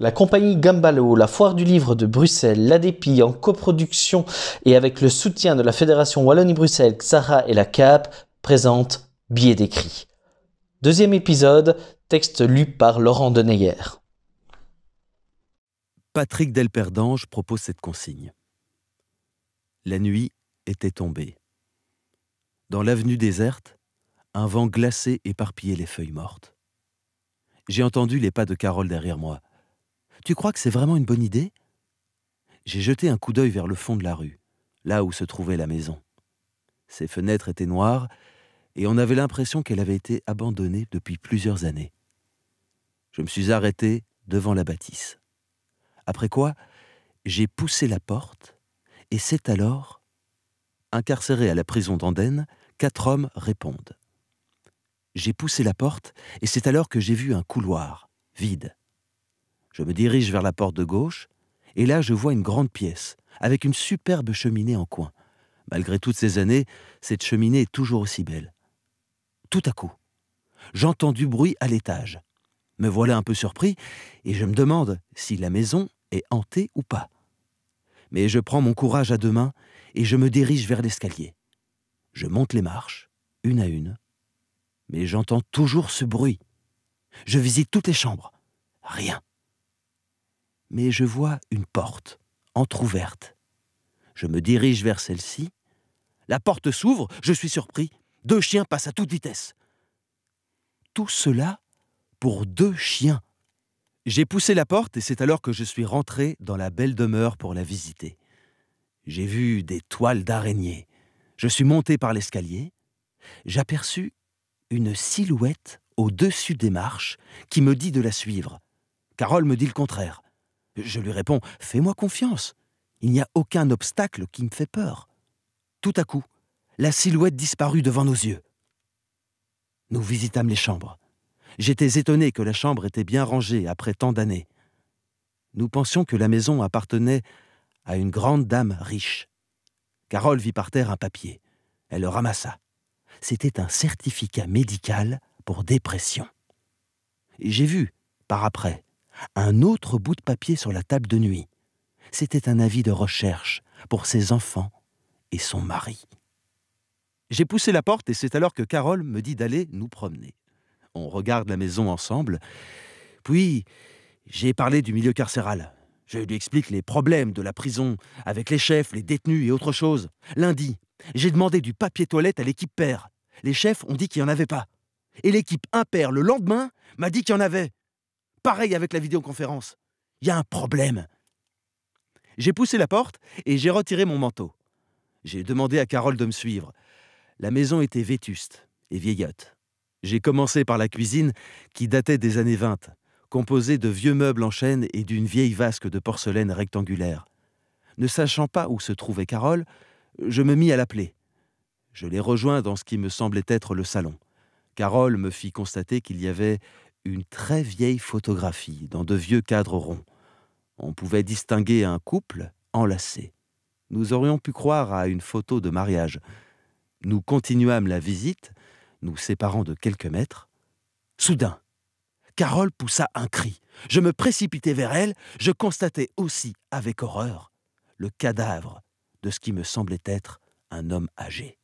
La compagnie Gambalo, la foire du livre de Bruxelles, l'ADEPI en coproduction et avec le soutien de la Fédération Wallonie-Bruxelles, Xara et la CAP présentent Billets d'écrit. Deuxième épisode, texte lu par Laurent Deneyer. Patrick Delperdange propose cette consigne. La nuit était tombée. Dans l'avenue déserte, un vent glacé éparpillait les feuilles mortes. J'ai entendu les pas de Carole derrière moi. Tu crois que c'est vraiment une bonne idée J'ai jeté un coup d'œil vers le fond de la rue, là où se trouvait la maison. Ses fenêtres étaient noires, et on avait l'impression qu'elle avait été abandonnée depuis plusieurs années. Je me suis arrêté devant la bâtisse. Après quoi, j'ai poussé la porte, et c'est alors, incarcéré à la prison d'Andenne, quatre hommes répondent. J'ai poussé la porte, et c'est alors que j'ai vu un couloir, vide, je me dirige vers la porte de gauche, et là je vois une grande pièce, avec une superbe cheminée en coin. Malgré toutes ces années, cette cheminée est toujours aussi belle. Tout à coup, j'entends du bruit à l'étage. Me voilà un peu surpris, et je me demande si la maison est hantée ou pas. Mais je prends mon courage à deux mains et je me dirige vers l'escalier. Je monte les marches, une à une, mais j'entends toujours ce bruit. Je visite toutes les chambres. Rien mais je vois une porte, entr'ouverte. Je me dirige vers celle-ci. La porte s'ouvre, je suis surpris. Deux chiens passent à toute vitesse. Tout cela pour deux chiens. J'ai poussé la porte et c'est alors que je suis rentré dans la belle demeure pour la visiter. J'ai vu des toiles d'araignées. Je suis monté par l'escalier. J'aperçus une silhouette au-dessus des marches qui me dit de la suivre. Carole me dit le contraire. Je lui réponds Fais-moi confiance. Il n'y a aucun obstacle qui me fait peur. Tout à coup, la silhouette disparut devant nos yeux. Nous visitâmes les chambres. J'étais étonné que la chambre était bien rangée après tant d'années. Nous pensions que la maison appartenait à une grande dame riche. Carole vit par terre un papier. Elle le ramassa. C'était un certificat médical pour dépression. J'ai vu, par après, un autre bout de papier sur la table de nuit. C'était un avis de recherche pour ses enfants et son mari. J'ai poussé la porte et c'est alors que Carole me dit d'aller nous promener. On regarde la maison ensemble. Puis, j'ai parlé du milieu carcéral. Je lui explique les problèmes de la prison, avec les chefs, les détenus et autre chose. Lundi, j'ai demandé du papier toilette à l'équipe père. Les chefs ont dit qu'il n'y en avait pas. Et l'équipe impair, le lendemain, m'a dit qu'il y en avait. Pareil avec la vidéoconférence. Il y a un problème. J'ai poussé la porte et j'ai retiré mon manteau. J'ai demandé à Carole de me suivre. La maison était vétuste et vieillotte. J'ai commencé par la cuisine qui datait des années 20, composée de vieux meubles en chêne et d'une vieille vasque de porcelaine rectangulaire. Ne sachant pas où se trouvait Carole, je me mis à l'appeler. Je l'ai rejoint dans ce qui me semblait être le salon. Carole me fit constater qu'il y avait une très vieille photographie dans de vieux cadres ronds. On pouvait distinguer un couple enlacé. Nous aurions pu croire à une photo de mariage. Nous continuâmes la visite, nous séparant de quelques mètres. Soudain, Carole poussa un cri. Je me précipitai vers elle, je constatais aussi avec horreur le cadavre de ce qui me semblait être un homme âgé.